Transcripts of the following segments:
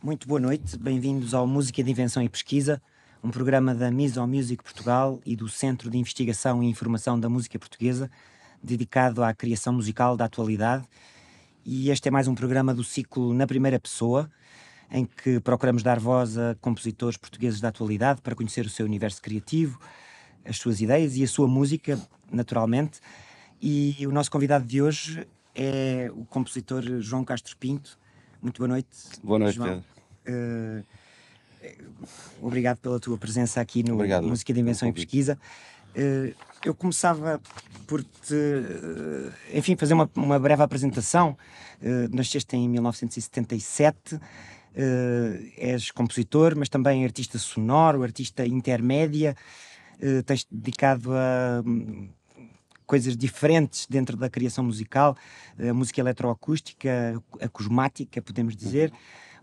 Muito boa noite, bem-vindos ao Música de Invenção e Pesquisa, um programa da Miso Music Portugal e do Centro de Investigação e Informação da Música Portuguesa, dedicado à criação musical da atualidade. E este é mais um programa do ciclo Na Primeira Pessoa, em que procuramos dar voz a compositores portugueses da atualidade para conhecer o seu universo criativo, as suas ideias e a sua música, naturalmente. E o nosso convidado de hoje é o compositor João Castro Pinto muito boa noite. Boa noite, João. Pedro. Uh, obrigado pela tua presença aqui no obrigado, Música de Invenção e Pesquisa. Uh, eu começava por te, uh, enfim, fazer uma, uma breve apresentação. nasceste em 1977. és compositor, mas também artista sonoro, artista intermédia, uh, tens dedicado a um, coisas diferentes dentro da criação musical, a eh, música eletroacústica, a cosmática, podemos dizer,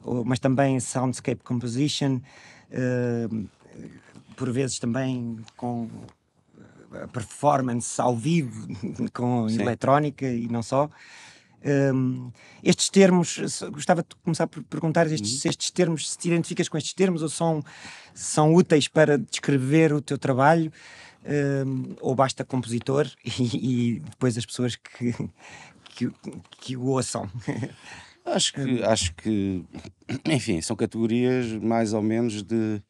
uhum. mas também soundscape composition, eh, por vezes também com eh, performance ao vivo, com Sim. eletrónica e não só. Um, ehm, estes termos, gostava de começar por perguntar estes, uhum. se estes termos, se te identificas com estes termos ou são, são úteis para descrever o teu trabalho ou basta compositor e, e, depois as pessoas que, que, que o ouçam. Acho que, acho que, enfim, são categorias mais ou menos de,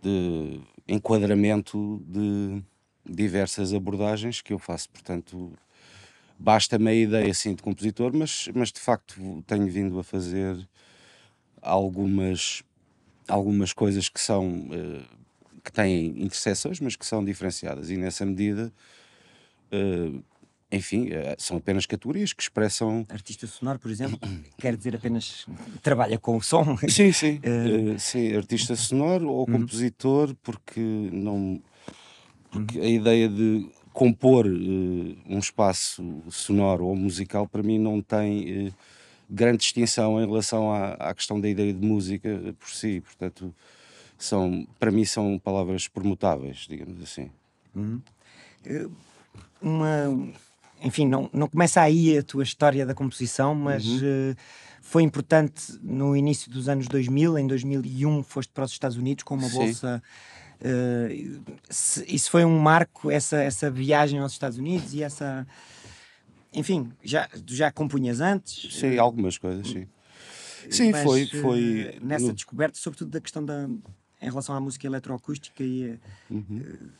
de enquadramento de diversas abordagens que eu faço. Portanto, basta-me a ideia assim de compositor, mas, mas de facto tenho vindo a fazer algumas, algumas coisas que são. Uh, que têm interseções, mas que são diferenciadas. E nessa medida, uh, enfim, eh, são apenas categorias que expressam. Artista sonoro, por exemplo, quer dizer apenas trabalha com o som. Sim, sim. uh... Sim, artista sonoro ou uhum. compositor, porque não. Porque a ideia de compor uh, um espaço sonoro ou musical para mim não tem uh, grande distinção em relação à, à, questão da ideia de música por si. Portanto, são, para mim, são palavras permutáveis, digamos assim. Uhum. Eh, uma, enfim, não, não começa aí a tua história da composição, mas uhum. uh, foi importante no início dos anos 2000, em 2001 foste para os Estados Unidos com uma Sim. bolsa. Uh, isso foi um marco, essa, essa viagem aos Estados Unidos e essa. Enfim, já, já compunhas antes? Sim, algumas coisas, sim. Sim, mas, foi, foi. Nessa descoberta, sobretudo da questão da, em relação à música eletroacústica e uhum. Eh,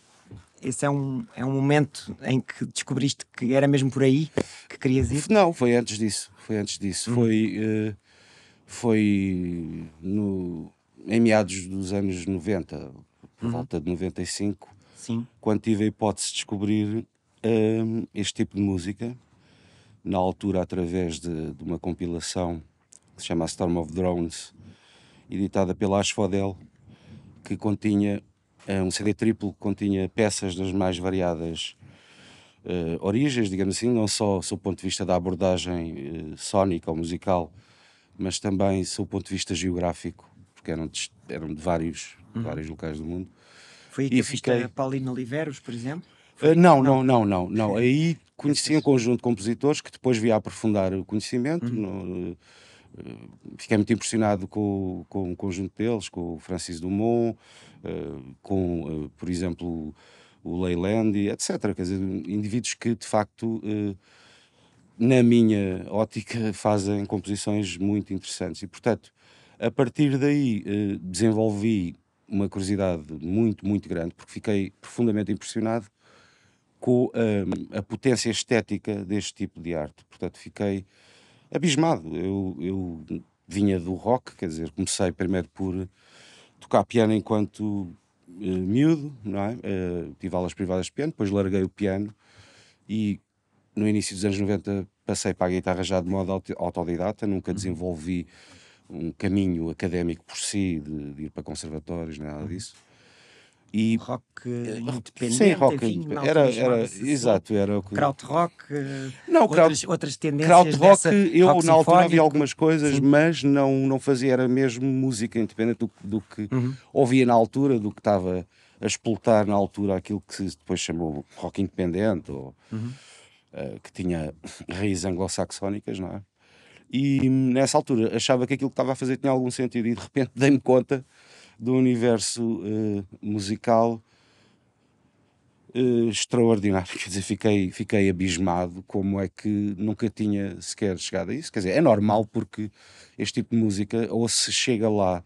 esse é um, é um momento em que descobriste que era mesmo por aí que querias ir? Não, foi antes disso, foi antes disso, uhum. foi, eh, foi no, em meados dos anos 90, por uhum. volta de 95, Sim. quando tive a hipótese de descobrir um, ehm, este tipo de música, na altura através de, de uma compilação que se chama Storm of Drones, editada pela Asphodel, que continha é um CD triplo que continha peças das mais variadas uh, origens, digamos assim, não só do ponto de vista da abordagem uh, sónica ou musical, mas também do ponto de vista geográfico, porque eram de, eram de vários, uhum. vários locais do mundo. Foi aí que fiquei... Paulina Oliveros, por exemplo? Uh, não, não, não, não, não. Aí conheci um conjunto de compositores que depois via a aprofundar o conhecimento. Uhum. No, eh, fiquei muito impressionado com, com o conjunto deles, com o Francis Dumont, eh, com, eh, por exemplo, o Leyland, etc. Quer dizer, indivíduos que de facto, na minha ótica, fazem composições muito interessantes. E portanto, a partir daí, desenvolvi uma curiosidade muito, muito grande, porque fiquei profundamente impressionado com a potência estética deste tipo de arte. Portanto, fiquei abismado. Eu, eu vinha do rock, quer dizer, comecei primeiro por tocar piano enquanto uh, miúdo, não é? Uh, tive aulas privadas de piano, depois larguei o piano e no início dos anos 90 passei para a guitarra já de modo autodidata, nunca uhum. desenvolvi um caminho académico por si, de, de ir para conservatórios, nada uhum. disso e eh, eh, rock independente. Sim, rock enfim, independente. Era, era, assim. exato, era o que... Krautrock, não, outras, eh, kraut, outras tendências Krautrock, dessa, eu na altura havia algumas coisas, sim. mas não, não fazia, era mesmo música independente do, do que uhum. ouvia na altura, do que estava a explotar na altura aquilo que se depois chamou rock independente, ou, uhum. uh, que tinha raízes anglo-saxónicas, não é? E hum, nessa altura achava que aquilo que estava a fazer tinha algum sentido e de repente dei-me conta do universo uh, musical uh, extraordinário. Quer dizer, fiquei, fiquei abismado como é que nunca tinha sequer chegado a isso. Quer dizer, é normal porque este tipo de música ou se chega lá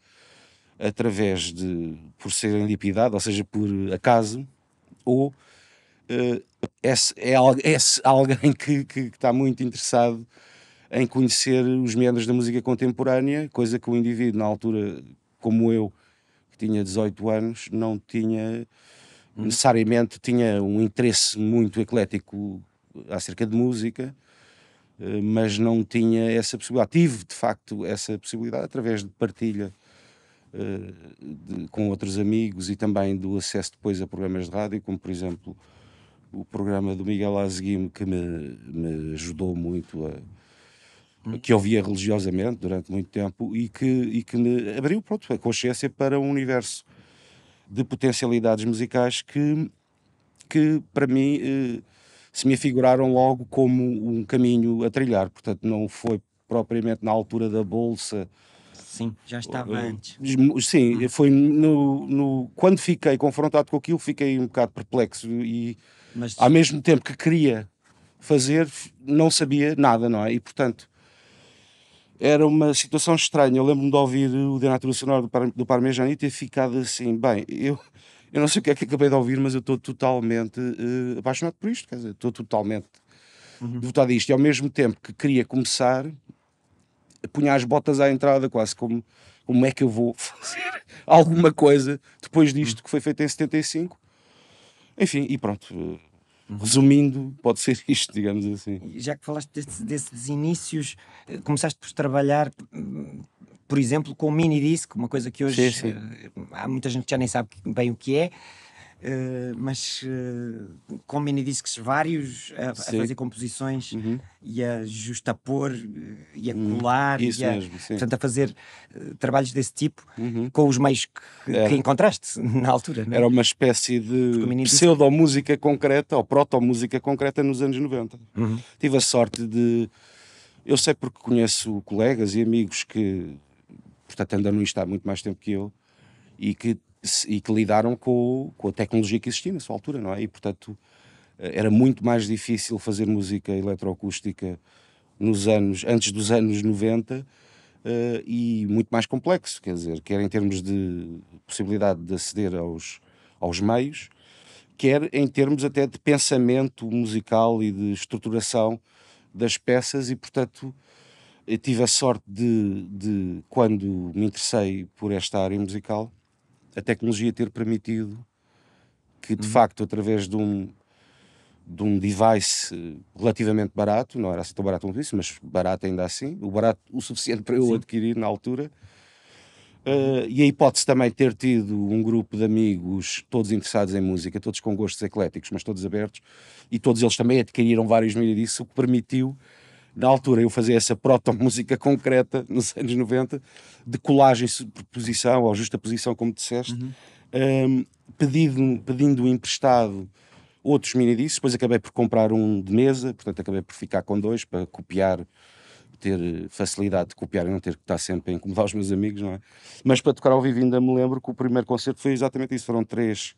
através de por serendipidade, ou seja, por acaso, ou uh, é, é, é, alguém que, que, que está muito interessado em conhecer os meandros da música contemporânea, coisa que o indivíduo na altura como eu tinha 18 anos, não tinha uhum. necessariamente tinha um interesse muito eclético acerca de música, eh, mas não tinha essa possibilidade. Tive, de facto, essa possibilidade através de partilha eh, de, com outros amigos e também do acesso depois a programas de rádio, como por exemplo o programa do Miguel Azeguim, que me, me ajudou muito a que ouvia religiosamente durante muito tempo e que, e que me abriu pronto, a consciência para um universo de potencialidades musicais que, que para mim, eh, se me afiguraram logo como um caminho a trilhar. Portanto, não foi propriamente na altura da Bolsa. Sim, já estava eh, antes. Sim, hum. foi no, no, Quando fiquei confrontado com aquilo, fiquei um bocado perplexo e, Mas... ao mesmo tempo que queria fazer, não sabia nada, não é? E, portanto, era uma situação estranha. Eu lembro-me de ouvir o Denatura nacional do, Par do Parmejani e ter ficado assim, bem, eu, eu não sei o que é que acabei de ouvir, mas eu estou totalmente uh, apaixonado por isto, quer dizer, estou totalmente uhum. devotado a isto. E ao mesmo tempo que queria começar, punha as botas à entrada, quase como como é que eu vou fazer alguma coisa depois disto uhum. que foi feito em 75. Enfim, e pronto, eh, Resumindo, pode ser isto, digamos assim. Já que falaste desse, desses inícios, eh, começaste por trabalhar hum, por exemplo, com o mini disc, uma coisa que hoje sim, sim. Eh, há muita gente que já nem sabe bem o que é. Uh, mas uh, com mini discos vários a, a fazer composições uhum. e a justapor eh, e a uhum. colar uhum. Isso e a, mesmo, sim. portanto a fazer uh, trabalhos desse tipo uhum. com os meios que, que, encontraste na altura não? É? era uma espécie de pseudo-música concreta ou proto-música concreta nos anos 90 uhum. tive a sorte de eu sei porque conheço colegas e amigos que portanto andam no Insta há muito mais tempo que eu e que e que lidaram com, com a tecnologia que existia na sua altura, não é? E portanto eh, era muito mais difícil fazer música eletroacústica nos anos, antes dos anos 90 Uh, eh, e muito mais complexo, quer dizer, quer em termos de possibilidade de aceder aos, aos meios, quer em termos até de pensamento musical e de estruturação das peças, e portanto tive a sorte de, de quando me interessei por esta área musical, a tecnologia ter permitido que, de uhum. facto, através de um, de um device eh, relativamente barato, não era assim tão barato como isso, mas barato ainda assim, o barato o suficiente para eu Sim. adquirir na altura. Uh, e a hipótese também de ter tido um grupo de amigos, todos interessados em música, todos com gostos ecléticos, mas todos abertos, e todos eles também adquiriram vários mídias disso, o que permitiu na altura eu fazia essa proto-música concreta, nos anos 90, de colagem, superposição ou justaposição, como disseste, uhum. um, pedindo, pedindo emprestado outros mini discos, depois acabei por comprar um de mesa, portanto acabei por ficar com dois para copiar ter facilidade de copiar e não ter que estar sempre a incomodar os meus amigos, não é? Mas para tocar ao vivo ainda me lembro que o primeiro concerto foi exatamente isso, foram três,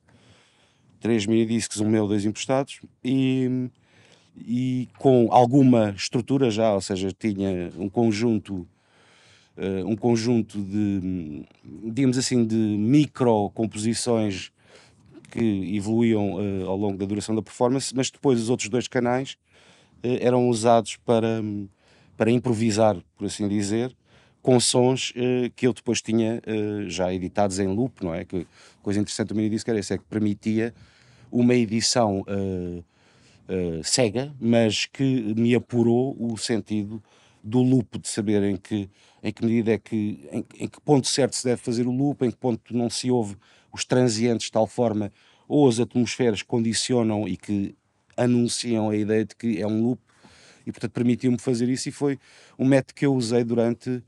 três mini discos, um meu, dois emprestados, e, e com alguma estrutura já, ou seja, tinha um conjunto uh, um conjunto de, digamos assim, de micro composições que evoluíam uh, ao longo da duração da performance, mas depois os outros dois canais uh, eram usados para, para improvisar, por assim dizer, com sons uh, que eu depois tinha já editados em loop, não é? Que coisa interessante o menino disse que era isso, é que permitia uma edição eh, cega, mas que me apurou o sentido do loop, de saber em que, em que medida é que, em, em, que ponto certo se deve fazer o loop, em que ponto não se ouve os transientes de tal forma, ou as atmosferas condicionam e que anunciam a ideia de que é um loop, e portanto permitiu-me fazer isso e foi um método que eu usei durante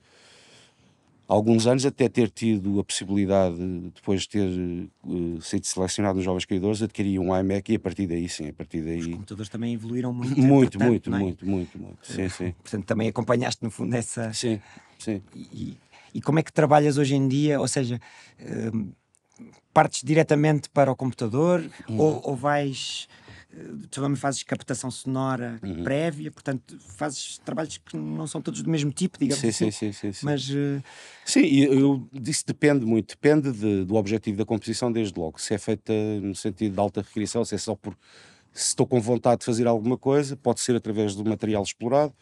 alguns anos, até ter tido a possibilidade, depois de ter uh, sido selecionado nos Jovens Criadores, adquirir um iMac e a partir daí, sim, a partir daí... Os computadores também evoluíram muito. Muito, muito, é? muito, muito, muito, sim, sim. Portanto, também acompanhaste, no fundo, essa... Sim, sim. E, e como é que trabalhas hoje em dia? Ou seja... Uh, partes diretamente para o computador hum. ou, ou vais eh, tu também fazes captação sonora uhum. prévia, portanto fazes trabalhos que não são todos do mesmo tipo, digamos sim, assim. Sim, sim, sim. Eh, sim. Mas, uh... Sim, eu, disse depende muito, depende de, do objetivo da composição desde logo, se é feita no sentido de alta recriação, se é só por... Se estou com vontade de fazer alguma coisa, pode ser através do material explorado,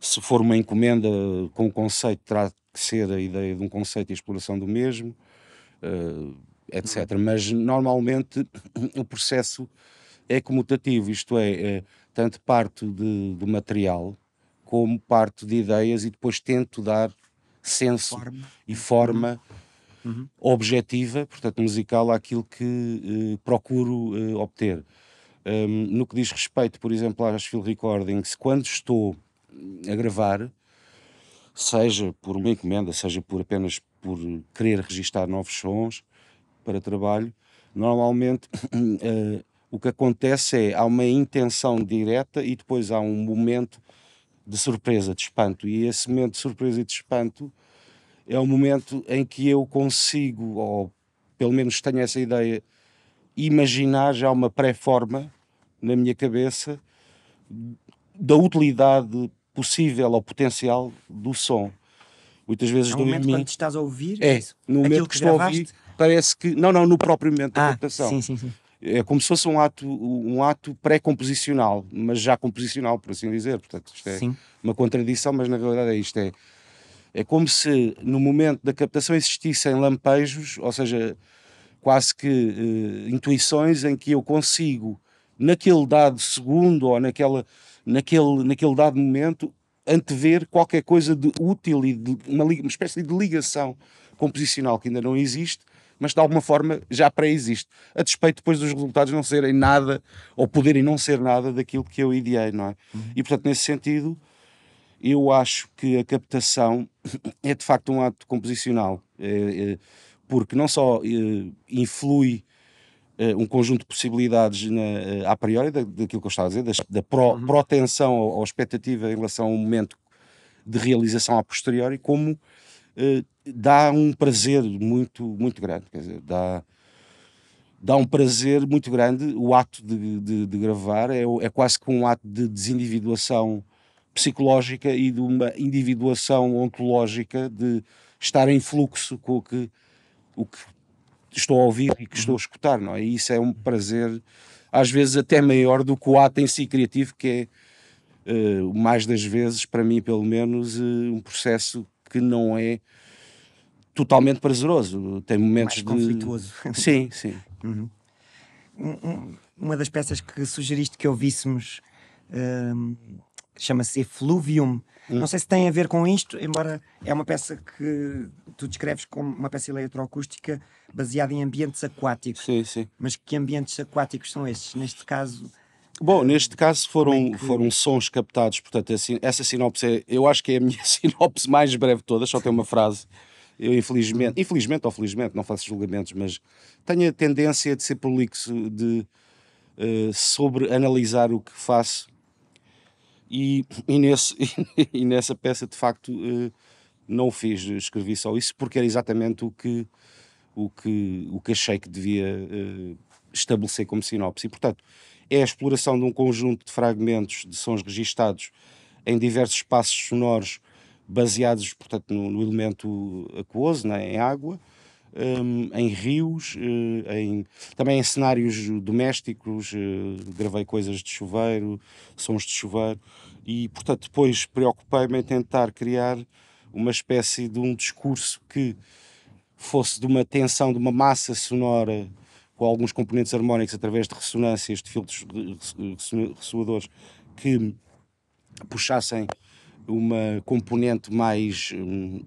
se for uma encomenda com um conceito, terá que ser a ideia de um conceito e a exploração do mesmo, uh, eh, etc. Uhum. Mas normalmente o processo é comutativo, isto é, é tanto parte de, de, material como parte de ideias e depois tento dar senso forma. e forma uhum. Uhum. objetiva, portanto musical, àquilo que eh, procuro eh, obter. Um, no que diz respeito, por exemplo, às field recordings, quando estou a gravar, seja por uma encomenda, seja por apenas por querer registar novos sons para trabalho, normalmente eh, o que acontece é há uma intenção direta e depois há um momento de surpresa, de espanto. E esse momento de surpresa e de espanto é o momento em que eu consigo, ou pelo menos tenho essa ideia, imaginar já uma pré-forma na minha cabeça da utilidade possível ou potencial do som. Muitas vezes é um momento mim, quando estás a ouvir é, no momento que, que estou a ouvir parece que não não no próprio momento ah, da captação sim, sim, sim é como se fosse um ato, um ato pré-composicional, mas já composicional, por assim dizer. Portanto, isto é Sim. uma contradição, mas na realidade é isto. É, é como se no momento da captação existissem lampejos, ou seja, quase que uh, intuições em que eu consigo, naquele dado segundo ou naquela, naquele, naquele dado momento, antever qualquer coisa de útil e de uma, uma espécie de ligação composicional que ainda não existe mas de alguma forma já pré-existe, a despeito depois dos resultados não serem nada, ou poderem não ser nada daquilo que eu ideei, não é? Uhum. E portanto, nesse sentido, eu acho que a captação é de facto um ato composicional, é, é, porque não só é, influi eh, um conjunto de possibilidades na, eh, a priori da, daquilo que eu estava a dizer, da, da pro, uhum. ou, ou expectativa em relação ao momento de realização a posteriori, como eh, dá um prazer muito, muito grande. Quer dizer, dá, dá um prazer muito grande. O ato de, de, de gravar é, é quase que um ato de desindividuação psicológica e de uma individuação ontológica de estar em fluxo com o que, o que estou a ouvir e que estou a uhum. escutar, não é? E isso é um prazer, às vezes, até maior do que o ato em si criativo, que é, uh, mais das vezes, para mim pelo menos, uh, um processo que não é totalmente prazeroso. Tem momentos Mais de... conflituoso. Sim, sim. Uhum. Uma das peças que sugeriste que ouvíssemos hum, chama-se Efluvium. Uhum. Não sei se tem a ver com isto, embora é uma peça que tu descreves como uma peça eletroacústica baseada em ambientes aquáticos. Sim, sim. Mas que ambientes aquáticos são estes? Neste caso, Bom, neste caso foram, é que... foram sons captados, portanto, assim, essa sinopse é, eu acho que é a minha sinopse mais breve de todas, só tem uma frase. Eu, infelizmente, infelizmente ou felizmente, não faço julgamentos, mas tenho a tendência de ser prolixo, de uh, sobre analisar o que faço. E, e, nesse, e nessa peça, de facto, uh, não o fiz, escrevi só isso, porque era exatamente o que, o que, o que achei que devia uh, estabelecer como sinopse. E, portanto, é a exploração de um conjunto de fragmentos de sons registados em diversos espaços sonoros baseados, portanto, no, no elemento aquoso, né, em água, um, em rios, uh, em, também em cenários domésticos, uh, gravei coisas de chuveiro, sons de chuveiro, e, portanto, depois preocupei-me em tentar criar uma espécie de um discurso que fosse de uma tensão, de uma massa sonora com alguns componentes harmónicos através de ressonâncias, de filtros ressoadores que puxassem uma componente mais hum,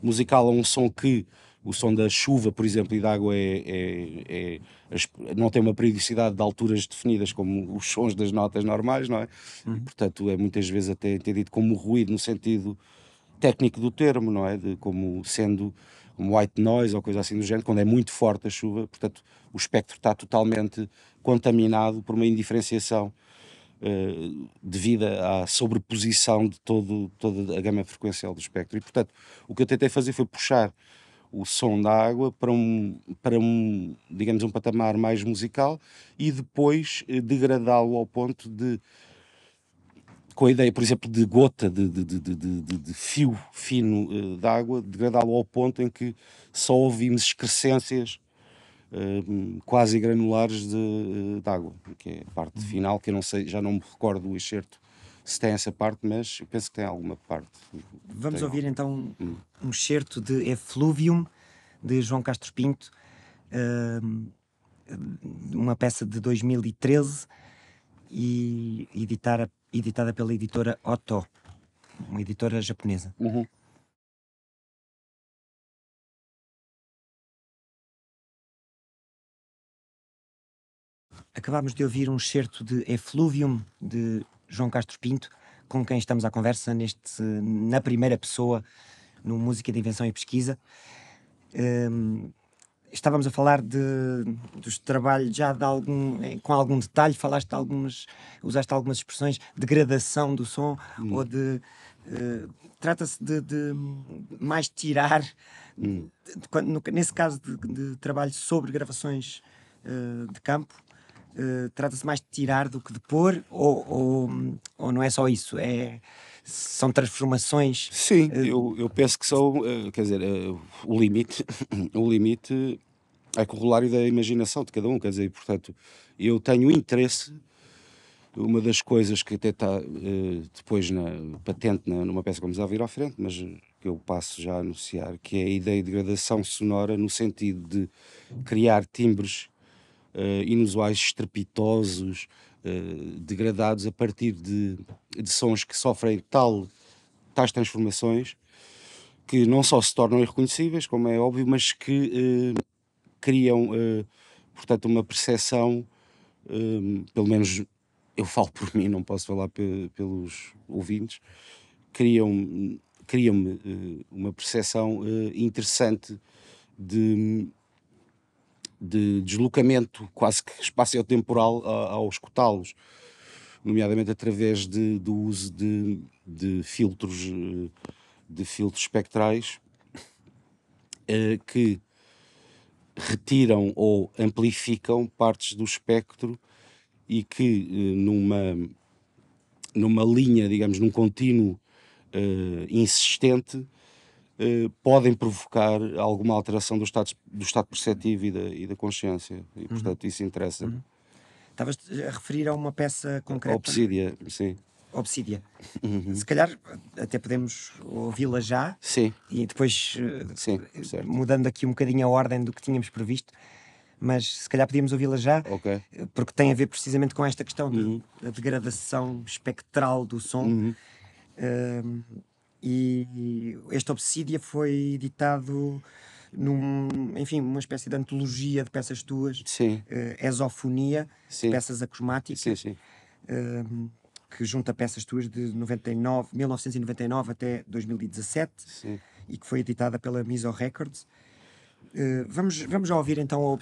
musical a um som que o som da chuva, por exemplo, e da água é, é, é, não tem uma periodicidade de alturas definidas como os sons das notas normais, não é? Uhum. E, portanto, é muitas vezes até entendido como ruído no sentido técnico do termo, não é? De, como sendo um white noise ou coisa assim do género, quando é muito forte a chuva, portanto o espectro está totalmente contaminado por uma indiferenciação uh, devida à sobreposição de todo, toda a gama frequencial do espectro. E portanto o que eu tentei fazer foi puxar o som da água para um, para um digamos, um patamar mais musical e depois eh, degradá-lo ao ponto de com a ideia, por exemplo, de gota, de, de, de, de fio fino uh, eh, de água, degradá-lo ao ponto em que só ouvimos excrescências uh, quase granulares de, uh, eh, de água, que é a parte uhum. final, que eu não sei, já não me recordo o excerto se tem essa parte, mas eu penso que tem alguma parte. Vamos tem ouvir então hum. um excerto de Effluvium, de João Castro Pinto, uh, uma peça de 2013 e a editada pela editora Otto, uma editora japonesa. Uhum. Acabámos de ouvir um excerto de Efluvium, de João Castro Pinto, com quem estamos à conversa neste, na primeira pessoa no Música de Invenção e Pesquisa. Um, estávamos a falar de, dos trabalhos já de algum, eh, com algum detalhe, falaste algumas, usaste algumas expressões de gradação do som hum. ou de. Uh, Trata-se de, de, mais tirar, hum. de, no, nesse caso de, de, trabalho sobre gravações uh, de campo, uh, trata-se mais de tirar do que de pôr, ou, ou, ou não é só isso? É, são transformações. Sim, eh, eu, eu penso que são, eh, quer dizer, eh, o limite, o limite é corolário da imaginação de cada um, quer dizer, portanto, eu tenho interesse uma das coisas que até está uh, depois na, patente na, numa peça que vamos a vir à frente, mas que eu passo já a anunciar, que é a ideia de gradação sonora no sentido de criar timbres uh, inusuais, estrepitosos, eh, degradados a partir de, de sons que sofrem tal, tais transformações que não só se tornam irreconhecíveis, como é óbvio, mas que uh, criam, eh, portanto, uma percepção, pelo menos eu falo por mim, não posso falar pe pelos ouvintes, criam, criam uma percepção interessante de, de deslocamento quase que espacio-temporal ao escutá-los, nomeadamente através de, do uso de, de, filtros eh, de filtros espectrais eh, que retiram ou amplificam partes do espectro e que eh, numa numa linha, digamos, num contínuo insistente eh, podem provocar alguma alteração do estado, do estado perceptivo e da, e da consciência. E, uhum. portanto, uhum. isso interessa. Uhum. Estavas a referir a uma peça concreta? Obsídia, sim. Obsídia. Uhum. Se calhar até podemos ouvi-la já. Sim. E depois, eh, sim, certo. mudando aqui um bocadinho a ordem do que tínhamos previsto, mas se calhar podíamos ouvi-la já, okay. Eh, porque tem a ver precisamente com esta questão uhum. da degradação espectral do som. Uhum. Ehm, e este Obsídia foi editado num, enfim, uma espécie de antologia de peças tuas, sim. Uh, eh, exofonia, sim. peças acrosmáticas, sim, sim. Uh, que junta peças tuas de 99, 1999 até 2017 sim. e que foi editada pela Miso Records. Uh, vamos, vamos já ouvir então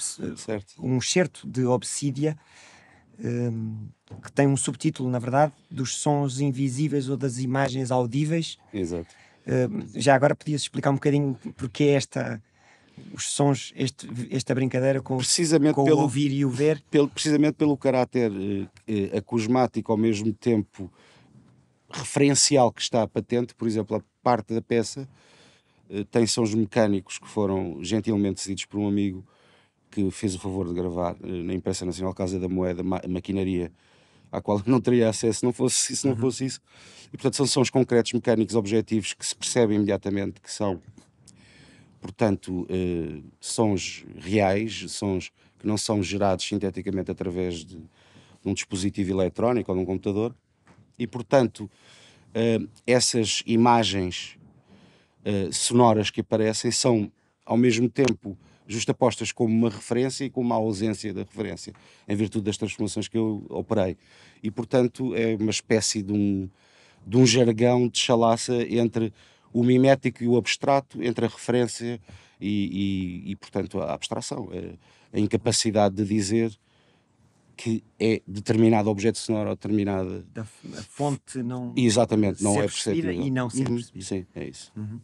um excerto de Obsidia. Ehm, que tem um subtítulo, na verdade, dos sons invisíveis ou das imagens audíveis. Exato. Uh, já agora podias explicar um bocadinho porque esta os sons, este, esta brincadeira com, precisamente com pelo, o ouvir e o ver? Pelo, precisamente pelo caráter eh, eh acusmático, ao mesmo tempo referencial que está a patente, por exemplo, a parte da peça eh, tem sons mecânicos que foram gentilmente cedidos por um amigo que fez o favor de gravar eh, na Imprensa Nacional Casa da Moeda ma maquinaria à qual não teria acesso se não fosse, se não uhum. fosse isso. E, portanto, são sons concretos, mecânicos, objetivos, que se percebem imediatamente que são, portanto, eh, sons reais, sons que não são gerados sinteticamente através de, de um dispositivo eletrónico ou de um computador. E, portanto, eh, essas imagens eh, sonoras que aparecem são, ao mesmo tempo, justapostas como uma referência e como uma ausência da referência, em virtude das transformações que eu operei. E, portanto, é uma espécie de um, de um jargão de chalaça entre o mimético e o abstrato, entre a referência e, e, e portanto, a abstração. A, incapacidade de dizer que é determinado objeto sonoro ou determinada. a fonte não. Exatamente, não é percebida. E não ser uhum, percebida. Sim, é isso. Uhum.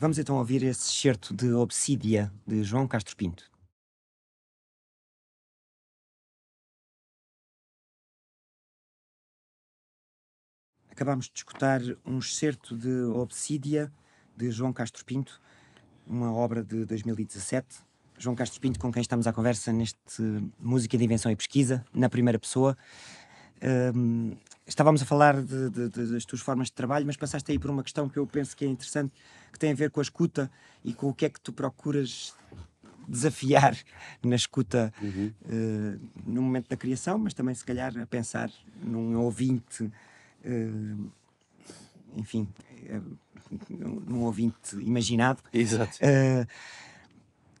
Vamos então ouvir esse certo de Obsídia, de João Castro Pinto. Acabámos de escutar um excerto de Obsídia, de João Castro Pinto, uma obra de 2017. João Castro Pinto, com quem estamos à conversa neste Música de Invenção e Pesquisa, na primeira pessoa. Hum, estávamos a falar de, de, de, das tuas formas de trabalho, mas passaste aí por uma questão que eu penso que é interessante, que tem a ver com a escuta e com o que é que tu procuras desafiar na escuta uhum. uh, no momento da criação, mas também se calhar a pensar num ouvinte, uh, enfim, uh, num ouvinte imaginado. Exato.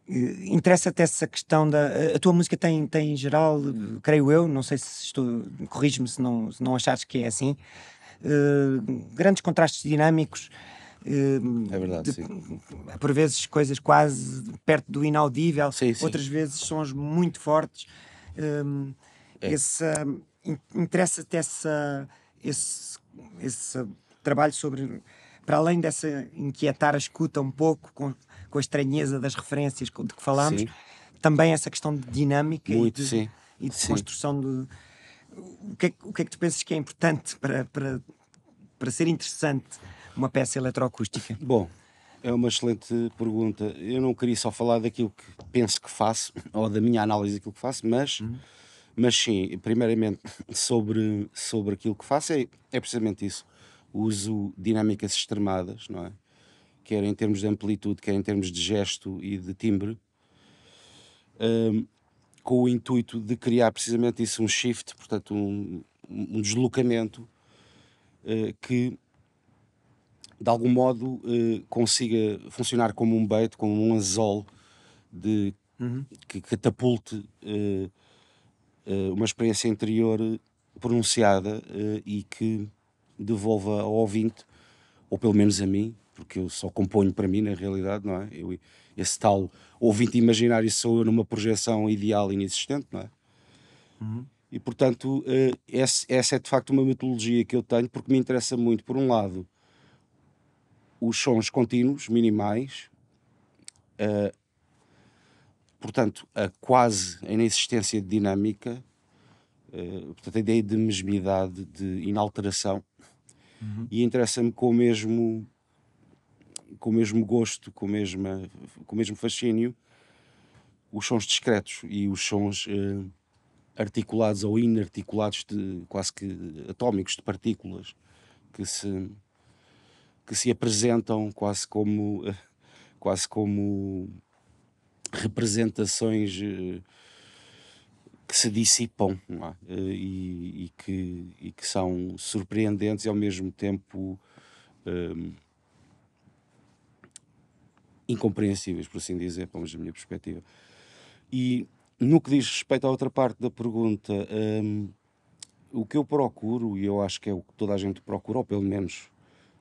Eh, interessa-te essa questão da. A tua música tem, tem em geral, creio eu, não sei se estou. Corrijo-me se não, se não achares que é assim. Uh, grandes contrastes dinâmicos. Uh, é verdade, de, sim. Por vezes coisas quase perto do inaudível, sim, sim. outras vezes sons muito fortes. Uh, é. Essa. Interessa-te essa. Esse, esse trabalho sobre para além dessa inquietar a escuta um pouco, com a estranheza das referências de que falámos, sim. também essa questão de dinâmica Muito, e de, sim. E de construção de. O que, é, o que é que tu pensas que é importante para, para, para ser interessante uma peça eletroacústica? Bom, é uma excelente pergunta. Eu não queria só falar daquilo que penso que faço, ou da minha análise daquilo que faço, mas, uhum. mas sim, primeiramente sobre, sobre aquilo que faço é, é precisamente isso. Uso dinâmicas extremadas, não é? quer em termos de amplitude, quer em termos de gesto e de timbre, um, com o intuito de criar precisamente isso, um shift, portanto, um, um deslocamento uh, que de algum modo uh, consiga funcionar como um bait, como um anzol de, uhum. que catapulte uh, uma experiência interior pronunciada e que devolva ao ouvinte, ou pelo menos a mim, porque eu só componho para mim, na realidade, não é? Eu, esse tal ouvinte imaginário sou eu numa projeção ideal inexistente, não é? Uhum. E, portanto, eh, essa é de facto uma metodologia que eu tenho, porque me interessa muito, por um lado, os sons contínuos, minimais, uh, portanto, a quase a inexistência de dinâmica, uh, portanto, a ideia de mesmidade, de inalteração, uhum. e interessa-me com o mesmo com o mesmo gosto, com, mesma, com o mesmo fascínio, os sons discretos e os sons eh, articulados ou inarticulados, de, quase que atómicos, de partículas, que se, que se apresentam quase como, quase como representações eh, que se dissipam é? Eh, e, e, que, e que são surpreendentes e ao mesmo tempo incompreensíveis, por assim dizer, pelo menos da minha perspectiva. E no que diz respeito à outra parte da pergunta, um, o que eu procuro, e eu acho que é o que toda a gente procura, ou pelo menos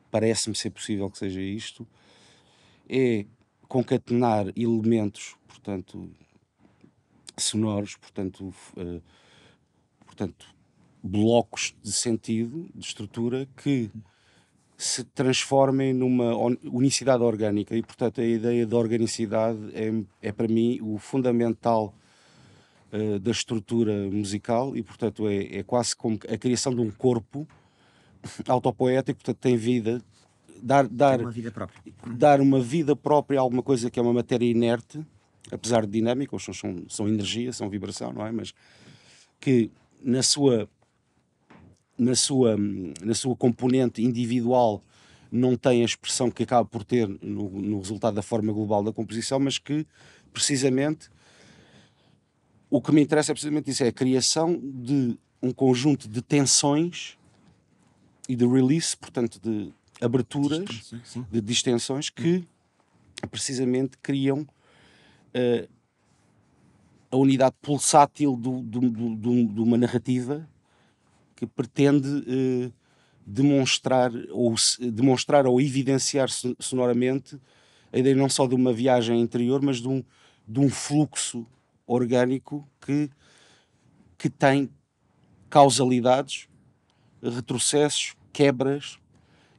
parece-me ser possível que seja isto, é concatenar elementos, portanto, sonoros, portanto, uh, portanto blocos de sentido, de estrutura, que se transformem numa unicidade orgânica e, portanto, a ideia de organicidade é, é para mim o fundamental uh, da estrutura musical e, portanto, é, é, quase como a criação de um corpo autopoético, portanto, tem vida, dar, dar, uma vida própria. dar uma vida própria a alguma coisa que é uma matéria inerte, apesar de dinâmica, os sons são, são energia, são vibração, não é? Mas que na sua na sua, na sua componente individual não tem a expressão que acaba por ter no, no, resultado da forma global da composição, mas que precisamente o que me interessa é precisamente isso: é a criação de um conjunto de tensões e de release, portanto, de aberturas, de distensões que precisamente criam uh, a unidade pulsátil do, do, do, de uma narrativa que pretende eh, demonstrar ou, demonstrar ou evidenciar sonoramente a ideia não só de uma viagem interior, mas de um, de um fluxo orgânico que, que tem causalidades, retrocessos, quebras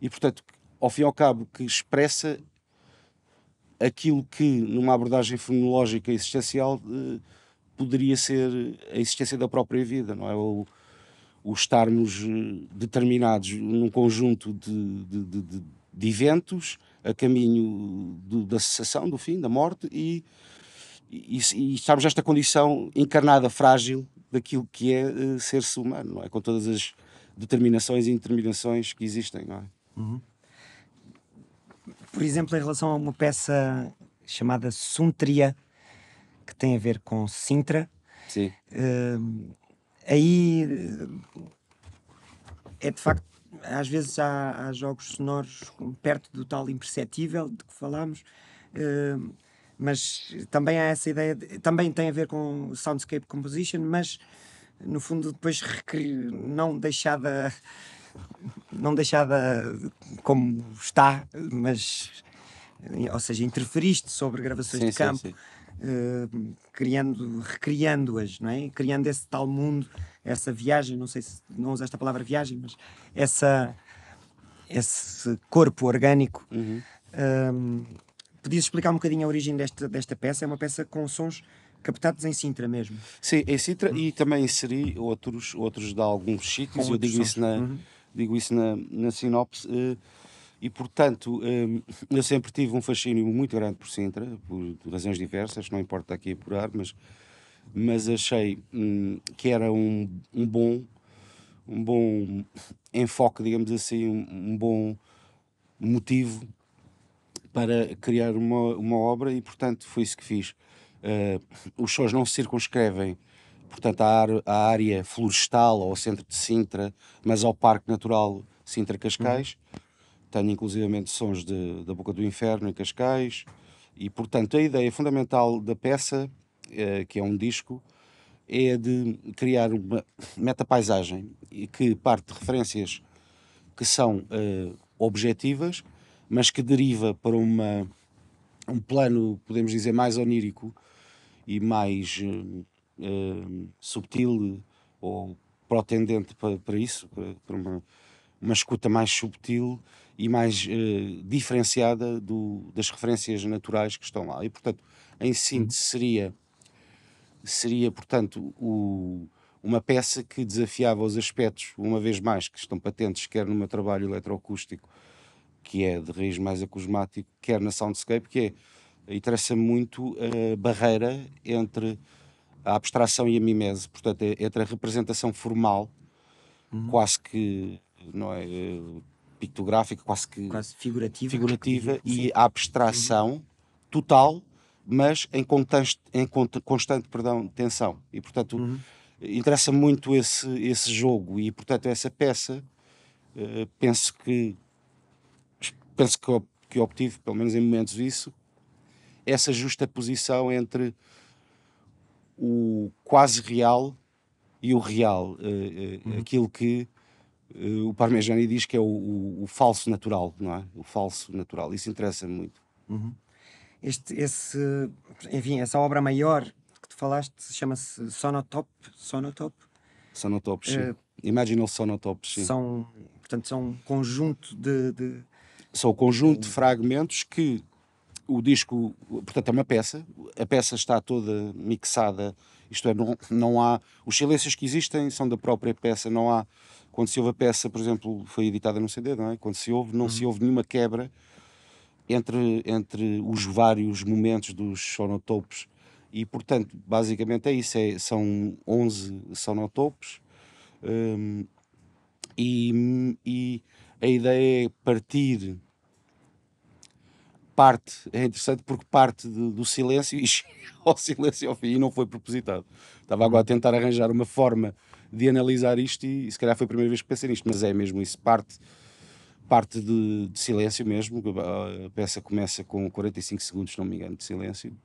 e, portanto, ao fim e ao cabo, que expressa aquilo que, numa abordagem fenológica existencial, eh, poderia ser a existência da própria vida, não é? O, o estarmos eh, determinados num conjunto de, de, de, de eventos a caminho do, da cessação, do fim, da morte e, e, e estarmos nesta condição encarnada, frágil, daquilo que é eh, ser-se humano, não é? Com todas as determinações e interminações que existem, não é? Uhum. Por exemplo, em relação a uma peça chamada Suntria, que tem a ver com Sintra, Sim. Uh, Aí eh, é de facto, às vezes há, há jogos sonoros perto do tal imperceptível de que falámos, uh, eh, mas também há essa ideia, de, também tem a ver com soundscape composition, mas no fundo depois não deixada não deixada como está, mas ou seja, interferiste sobre gravações sim, de campo. Sim, sim eh, criando, recriando-as, não é? Criando esse tal mundo, essa viagem, não sei se não uso esta palavra viagem, mas essa, esse corpo orgânico. Uhum. Um, podias explicar um bocadinho a origem desta, desta peça? É uma peça com sons captados em Sintra mesmo. Sim, em Sintra uhum. e também inseri outros, outros de alguns sítios. Eu digo isso, na, uhum. digo isso na, na sinopse. Uh, e, portanto, hum, eu sempre tive um fascínio muito grande por Sintra, por razões diversas, não importa aqui apurar, mas, mas achei hum, que era um, um bom um bom enfoque, digamos assim, um, bom motivo para criar uma, uma obra e, portanto, foi isso que fiz. Uh, os shows não se circunscrevem, portanto, à, à, área florestal ou ao centro de Sintra, mas ao Parque Natural Sintra Cascais. Uhum. Tenho inclusivamente sons de, da Boca do Inferno em Cascais. E, portanto, a ideia fundamental da peça, eh, que é um disco, é de criar uma metapaisagem que parte de referências que são eh, objetivas, mas que deriva para uma, um plano, podemos dizer, mais onírico e mais eh, subtil ou protendente para, para isso, para, para uma, uma escuta mais subtil e mais uh, diferenciada do, das referências naturais que estão lá. E, portanto, em uhum. síntese, seria, seria portanto, o, uma peça que desafiava os aspectos, uma vez mais, que estão patentes, quer no meu trabalho eletroacústico, que é de raiz mais acusmático, quer na Soundscape, que é, interessa-me muito a barreira entre a abstração e a mimese, portanto, é entre a representação formal, uhum. quase que, não é, pictográfica, quase que quase figurativa, figurativa e a abstração uhum. total, mas em, constante em constante perdão, tensão. E portanto uhum. interessa muito esse, esse jogo e portanto essa peça uh, penso que penso que, que obtive, pelo menos em momentos isso, essa justa posição entre o quase real e o real, uh, uh, uhum. aquilo que eh, o Parmigiani diz que é o, o, o, falso natural, não é? O falso natural. Isso interessa-me muito. Uhum. Este, esse, enfim, essa obra maior que tu falaste chama-se Sonotop. Sonotop. Sonotop, sim. Uh, eh, Imaginal Sonotop, sim. São, portanto, são um conjunto de... de... São o conjunto de fragmentos que o disco, portanto, é uma peça, a peça está toda mixada, isto é, não, não há. Os silêncios que existem são da própria peça, não há quando se ouve a peça, por exemplo, foi editada no CD, não é? Quando se ouve, não uhum. se ouve nenhuma quebra entre, entre os vários momentos dos sonotopes. E, portanto, basicamente é isso. É, são 11 sonotopes. Um, e, e, a ideia é partir parte, é interessante porque parte de, do silêncio e chega ao silêncio ao fim e não foi propositado. Estava agora a uhum. tentar arranjar uma forma de analisar isto e, e se calhar foi a primeira vez que pensei nisto, mas é mesmo isso, parte parte de, de, silêncio mesmo. Ah, a peça começa com 45 segundos, se não me engano, de silêncio.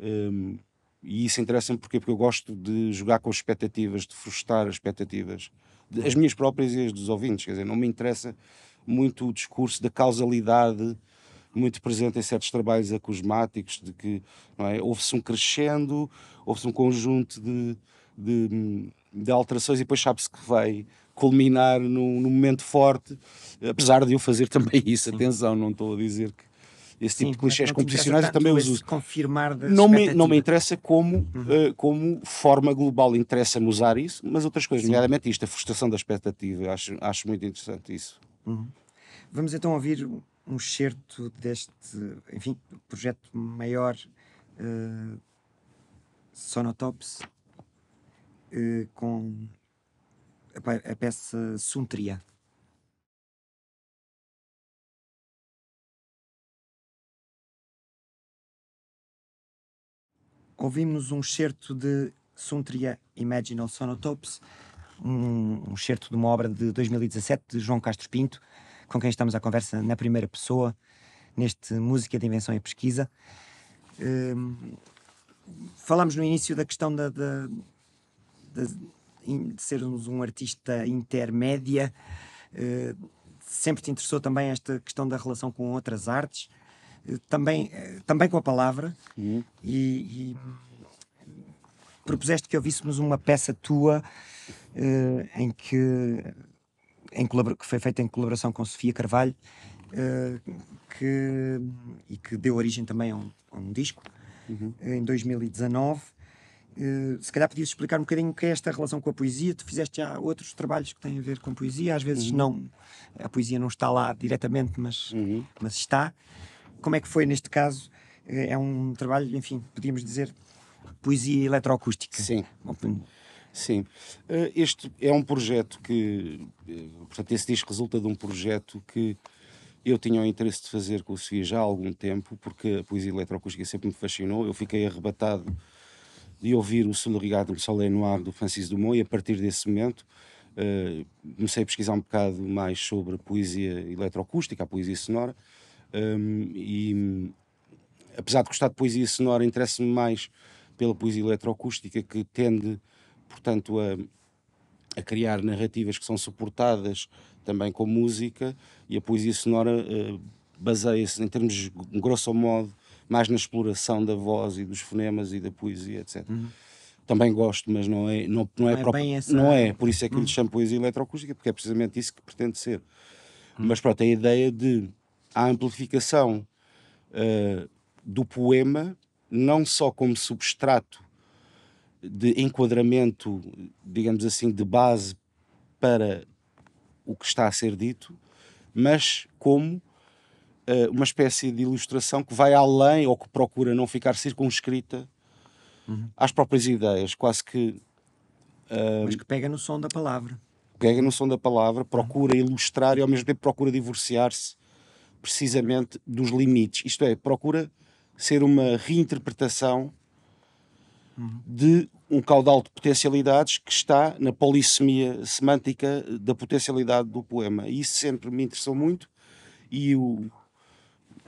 Um, e isso interessa-me porque, porque eu gosto de jogar com as expectativas, de frustrar as expectativas, de, as minhas próprias e as dos ouvintes. Quer dizer, não me interessa muito o discurso da causalidade muito presente em certos trabalhos acusmáticos, de que não é? houve-se um crescendo, houve-se um conjunto de, de hum, de alterações e depois sabe-se que vai culminar num, num, momento forte, apesar de eu fazer também isso, Sim. atenção, não estou a dizer que esse tipo Sim, de clichês composicionais eu também os uso. Confirmar não, me, não me interessa como, uhum. uh, como forma global interessa-me usar isso, mas outras coisas, Sim. nomeadamente isto, a frustração da expectativa, acho, acho muito interessante isso. Uhum. Vamos então ouvir um excerto deste, enfim, projeto maior uh, Sonotops eh, com a, peça Suntria. Ouvimos um excerto de Suntria Imaginal Sonotopes, um, um excerto de uma obra de 2017 de João Castro Pinto, com quem estamos à conversa na primeira pessoa, neste Música de Invenção e Pesquisa. Um, ehm, falámos no início da questão da, da, de, de sermos um artista intermédia, uh, sempre te interessou também esta questão da relação com outras artes, uh, também, uh, também com a palavra, uhum. e, e propuseste que ouvíssemos uma peça tua em que em que foi feita em colaboração com Sofia Carvalho que, e que deu origem também a um, a um disco uhum. em 2019 eh, se calhar podias explicar um bocadinho o que é esta relação com a poesia. Tu fizeste já outros trabalhos que têm a ver com poesia, às vezes uhum. não, a poesia não está lá diretamente, mas, uhum. mas está. Como é que foi neste caso? Eh, é um trabalho, enfim, podíamos dizer poesia eletroacústica. Sim. Sim. Eh, este é um projeto que, portanto, esse disco resulta de um projeto que eu tinha o interesse de fazer com o Sofia já há algum tempo, porque a poesia eletroacústica sempre me fascinou. Eu fiquei arrebatado de ouvir o do Soleil Noir do Francis Dumont e a partir desse momento uh, comecei a pesquisar um bocado mais sobre a poesia eletroacústica, a poesia sonora um, ehm, e apesar de gostar de poesia sonora interessa-me mais pela poesia eletroacústica que tende portanto a, a criar narrativas que são suportadas também com música e a poesia sonora uh, baseia-se em termos grosso modo mais na exploração da voz e dos fonemas e da poesia, etc. Uhum. Também gosto, mas não é não, não, é, não é, próprio, essa... não é, por isso é que uhum. lhe chamo poesia eletroacústica, porque é precisamente isso que pretende ser. Uhum. Mas pronto, a ideia de a amplificação uh, do poema, não só como substrato de enquadramento, digamos assim, de base para o que está a ser dito, mas como uh, uma espécie de ilustração que vai além ou que procura não ficar circunscrita uhum. às próprias ideias, quase que. Uh, Mas que pega no som da palavra. Pega no som da palavra, uhum. procura uhum. ilustrar e ao mesmo tempo procura divorciar-se precisamente dos limites. Isto é, procura ser uma reinterpretação uhum. de um caudal de potencialidades que está na polissemia semântica da potencialidade do poema. E isso sempre me interessou muito. E o,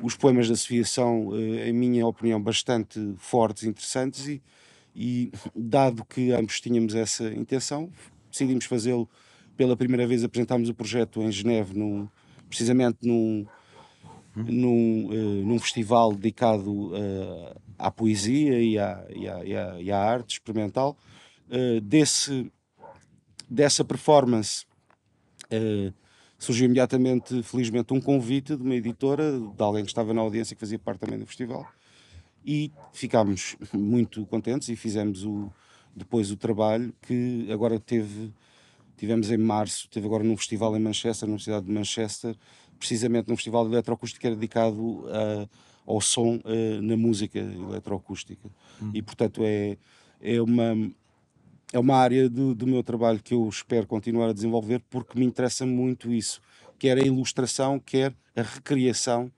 os poemas da Sofia são, eh, em minha opinião, bastante fortes, interessantes e, e dado que ambos tínhamos essa intenção, decidimos fazê-lo pela primeira vez apresentámos o projeto em Geneve, num, precisamente num, num, uh, num festival dedicado uh, à poesia e à, e à, e à, e à arte experimental. Uh, desse, dessa performance surgiu imediatamente, felizmente, um convite de uma editora, de alguém que estava na audiência, que fazia parte também do festival, e ficámos muito contentes e fizemos o, depois o trabalho que agora teve, tivemos em março, teve agora num festival em Manchester, na Universidade de Manchester, precisamente num festival de eletroacústica dedicado a, ah, ao som a, ah, na música eletroacústica. Hum. E, portanto, é, é uma é uma área do, do meu trabalho que eu espero continuar a desenvolver porque me interessa muito isso, quer a ilustração, quer a recriação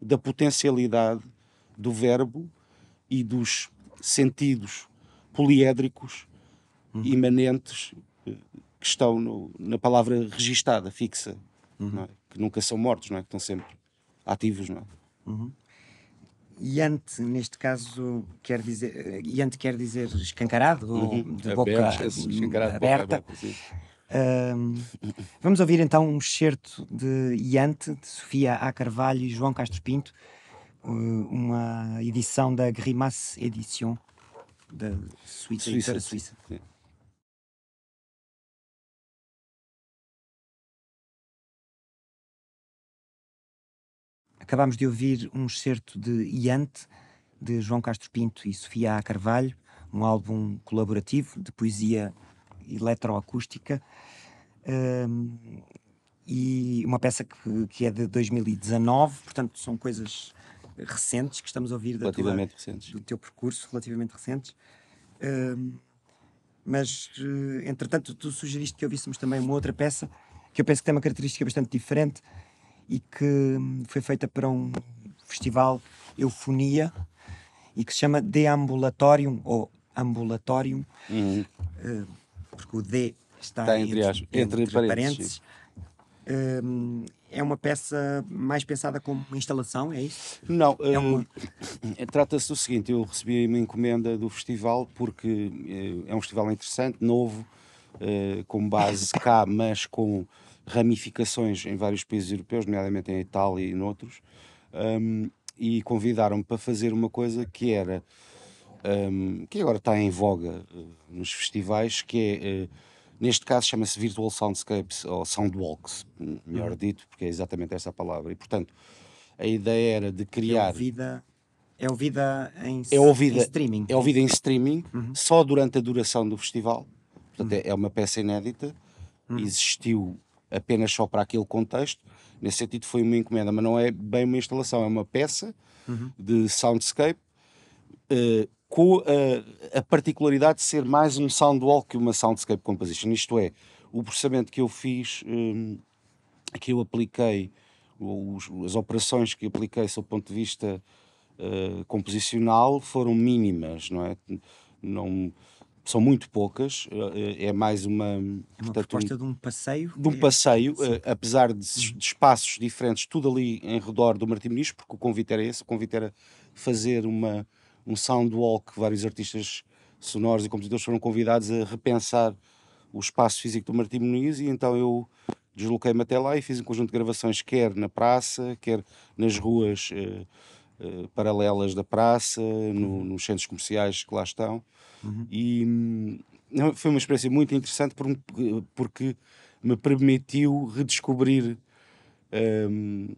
da potencialidade do verbo e dos sentidos poliédricos uhum. imanentes eh, que estão no, na palavra registada, fixa, uhum. é? que nunca são mortos, não é? que estão sempre ativos. Não é? Uhum. Iante neste caso, quer dizer, Yante quer dizer escancarado, uhum. de boca aberta. aberta. vamos ouvir então um excerto de Iante de Sofia A. Carvalho e João Castro Pinto, eh, uma edição da Grimace Edition da Suíça, Suíça. Suíça. Acabámos de ouvir um excerto de Iante, de João Castro Pinto e Sofia A. Carvalho, um álbum colaborativo de poesia eletroacústica. Um, e uma peça que, que, é de 2019, portanto são coisas recentes que estamos a ouvir da relativamente tua, recentes. do teu percurso, relativamente recentes. Um, mas, eh, entretanto, tu sugeriste que ouvíssemos também uma outra peça que eu penso que tem uma característica bastante diferente, e que hum, foi feita para um festival Eufonia e que se chama Deambulatorium ou Ambulatorium, uhum. uh, porque o D está, está entre, entre, as, entre, entre parênteses. parênteses. Uh, é uma peça mais pensada como uma instalação, é isso? Não, é eh, trata-se do seguinte: eu recebi uma encomenda do festival porque eh, é um festival interessante, novo eh, com base cá, mas com ramificações em vários países europeus, nomeadamente em Itália e noutros, um, e convidaram-me para fazer uma coisa que era, um, que agora está em voga uh, nos festivais, que é, uh, neste caso chama-se Virtual Soundscapes, ou Soundwalks, melhor hum. dito, porque é exatamente essa a palavra, e portanto, a ideia era de criar... É, é ouvida em, é ouvida, em streaming. É ouvida em streaming, uhum. só durante a duração do festival. Portanto, é, é uma peça inédita, hum. existiu apenas só para aquele contexto. Nesse sentido, foi uma encomenda, mas não é bem uma instalação, é uma peça uhum. de soundscape uh, com a, a, particularidade de ser mais um soundwall que uma soundscape composition. Isto é, o processamento que eu fiz, um, que eu apliquei, os, as operações que apliquei, sob o ponto de vista uh, composicional, foram mínimas, não é? Não são muito poucas, eh, eh, é mais uma... É uma portanto, um, de um passeio? De um é. passeio, Sim. Eh, apesar de, uhum. de, espaços diferentes, tudo ali em redor do Martim Muniz, porque o convite era esse, o convite era fazer uma, um soundwalk vários artistas sonoros e compositores foram convidados a repensar o espaço físico do Martim Muniz e então eu desloquei-me até lá e fiz um conjunto de gravações, quer na praça, quer nas ruas... Eh, paralelas da praça, no, uhum. nos centros comerciais que lá estão. Uhum. E hum, foi uma experiência muito interessante por, porque me permitiu redescobrir. Um,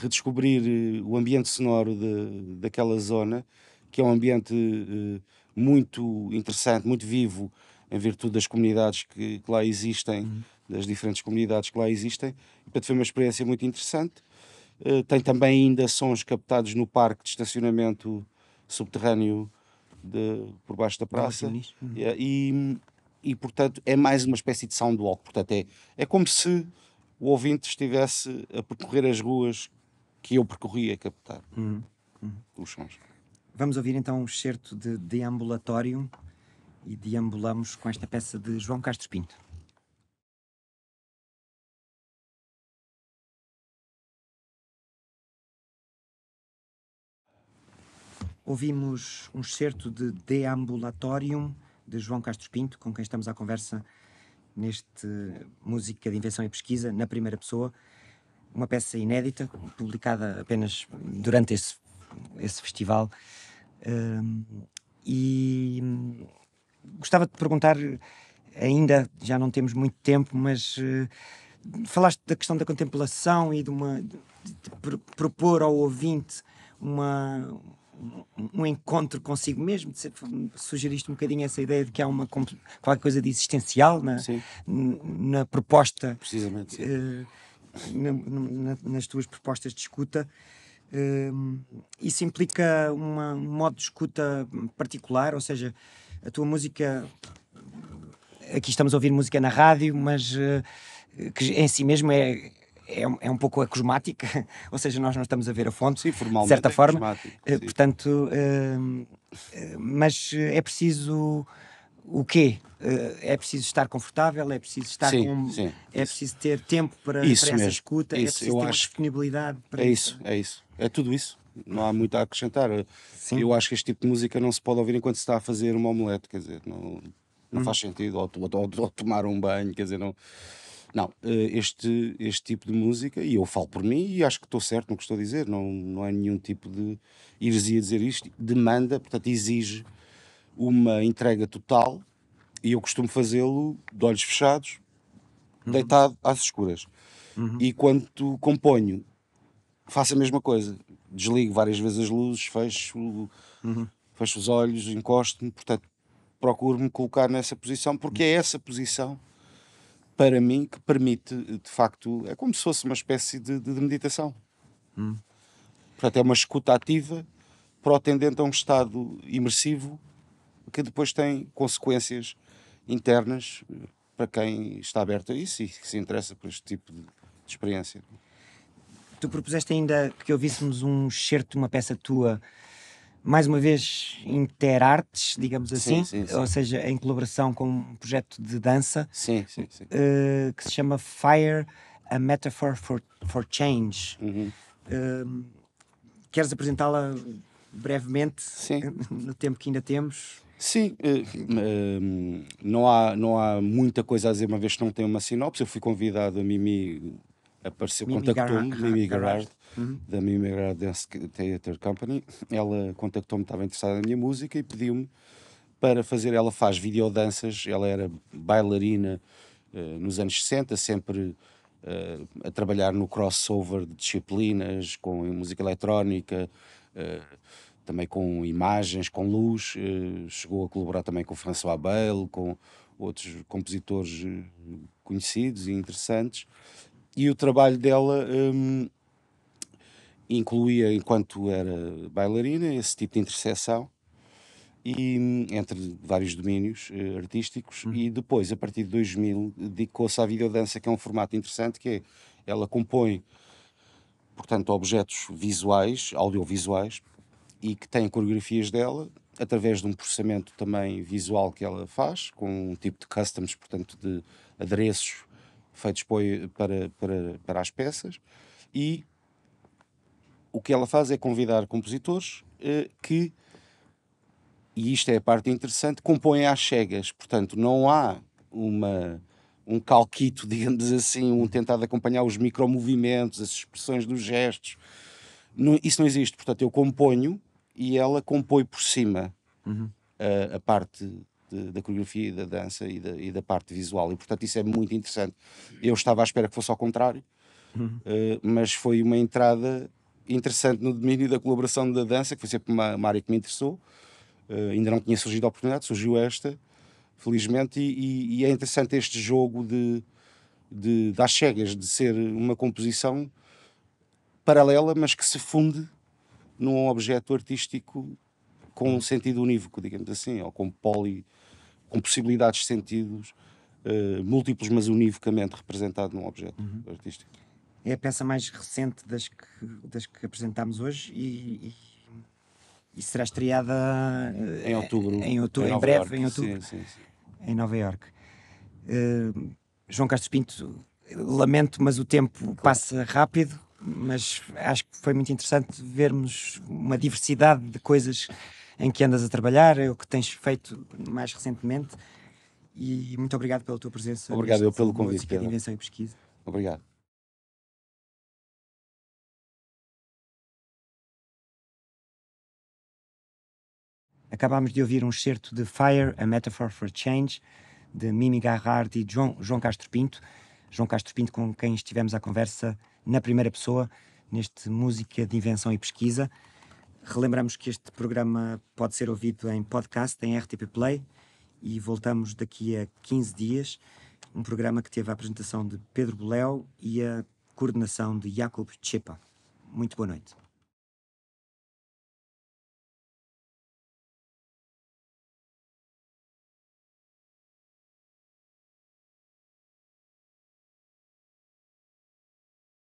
redescobrir eh, o ambiente sonoro de, daquela zona, que é um ambiente eh, muito interessante, muito vivo, em virtude das comunidades que, que lá existem, uhum. das diferentes comunidades que lá existem. E, portanto, foi uma experiência muito interessante. Eh, tem também ainda sons captados no parque de estacionamento subterrâneo de, por baixo da praça. É, e, e, portanto, é mais uma espécie de soundwalk. Portanto, é, é como se o ouvinte estivesse a percorrer as ruas que eu percorri a captar Uhum. os sons. Vamos ouvir então um excerto de Deambulatório e deambulamos com esta peça de João Castro Pinto. Ouvimos um excerto de Deambulatorium, de João Castro Pinto, com quem estamos à conversa neste Música de Invenção e Pesquisa, na primeira pessoa. Uma peça inédita, publicada apenas durante esse, esse festival. Hum, e gostava de perguntar, ainda já não temos muito tempo, mas eh, falaste da questão da contemplação e de uma. de, de, propor ao ouvinte uma um encontro consigo mesmo. Sugeriste um bocadinho essa ideia de que há uma qualquer coisa de existencial na, na proposta. Precisamente. Uh, na, na, nas tuas propostas de escuta. Uh, isso implica uma, um modo de escuta particular, ou seja, a tua música. Aqui estamos a ouvir música na rádio, mas uh, que em si mesmo é, é, é um pouco acosmática, ou seja, nós não estamos a ver a fonte, sim, de certa é forma. Eh, portanto, uh, mas é preciso o quê? É preciso estar confortável, é preciso estar sim, com. Sim, é preciso ter tempo para, isso para essa escuta, é isso, é preciso ter acho... disponibilidade para. É isso, é isso. É tudo isso. Não há muito a acrescentar. Sim. Eu acho que este tipo de música não se pode ouvir enquanto se está a fazer uma omelete, quer dizer, não, não hum. faz sentido. Ou, ou, ou, tomar um banho, quer dizer, não. Não, eh, este, este tipo de música, e eu falo por mim e acho que estou certo no que estou a dizer, não, não é nenhum tipo de heresia dizer isto, demanda, portanto, exige uma entrega total e eu costumo fazê-lo de olhos fechados, uhum. deitado às escuras. Uhum. E quando componho, faço a mesma coisa. Desligo várias vezes as luzes, fecho, uhum. fecho os olhos, encosto-me, portanto, procuro-me colocar nessa posição, porque é essa posição para mim que permite, de facto, é como se fosse uma espécie de, de meditação. Hum. Portanto, é uma escuta ativa atendente a um estado imersivo que depois tem consequências internas para quem está aberto a isso e que se interessa por este tipo de, de experiência. Tu propuseste ainda que ouvíssemos um excerto, uma peça tua mais uma vez, Interartes, digamos assim, sim, sim, sim. ou seja, em colaboração com um projeto de dança uh, que se chama Fire, a Metaphor for, for Change. Uhum. Uh, queres apresentá-la brevemente, no tempo que ainda temos? Sim, eh, ehm, não há, não há muita coisa a dizer, uma vez que não tem uma sinopse. Eu fui convidado, a Mimi apareceu, contactou-me, Mimi Gerard, uhum. da Mimi Gerard Dance Theatre Company. Ela contactou-me, estava interessada na minha música e pediu-me para fazer. Ela faz videodanças, ela era bailarina uh, nos anos 60, sempre uh, a trabalhar no crossover de disciplinas, com música eletrónica. Uh, também com imagens, com luz, chegou a colaborar também com François Bale, com outros compositores conhecidos e interessantes e o trabalho dela um, incluía, enquanto era bailarina, esse tipo de interseção e, hum, entre vários domínios uh, artísticos uhum. e depois, a partir de 2000, dedicou-se à videodança, que é um formato interessante, que é, ela compõe, portanto, objetos visuais, audiovisuais, e que tem coreografias dela, através de um processamento também visual que ela faz, com um tipo de customs, portanto, de adereços feitos para, para, para as peças, e o que ela faz é convidar compositores uh, que, e isto é a parte interessante, compõem às cegas. Portanto, não há uma, um calquito, digamos assim, um tentado acompanhar os micromovimentos, as expressões dos gestos. Não, isso não existe. Portanto, eu componho e ela compõe por cima uhum. Eh, a parte de, da coreografia e da dança e da, e da, parte visual. E, portanto, isso é muito interessante. Eu estava à espera que fosse ao contrário, uhum. uh, mas foi uma entrada interessante no domínio da colaboração da dança, que foi sempre uma, uma área que me interessou. Uh, ainda não tinha surgido a oportunidade, surgiu esta, felizmente, e, e, e é interessante este jogo de, de, das cegas, de ser uma composição paralela, mas que se funde num objeto artístico com um uhum. sentido unívoco, digamos assim, ou com poli, com possibilidades de sentidos uh, múltiplos, mas univocamente representado num objeto uhum. artístico. É a peça mais recente das que, das que apresentámos hoje e, e, e será estreada em outubro, eh, em, outubro, em, em breve, York, em outubro, sim, sim, sim. em Nova York. Uh, eh, João Castro Pinto, lamento, mas o tempo claro. passa rápido mas acho que foi muito interessante vermos uma diversidade de coisas em que andas a trabalhar, o que tens feito mais recentemente. E muito obrigado pela tua presença. Obrigado eu pelo convite. Pedro. Invenção e pesquisa. Obrigado. Acabámos de ouvir um excerto de Fire, A Metaphor for Change, de Mimi Garrard e João, João Castro Pinto. João Castro Pinto, com quem estivemos à conversa na primeira pessoa, neste Música de Invenção e Pesquisa. Relembramos que este programa pode ser ouvido em podcast, em RTP Play, e voltamos daqui a 15 dias. Um programa que teve a apresentação de Pedro Boléu e a coordenação de Jacob Tchepa. Muito boa noite.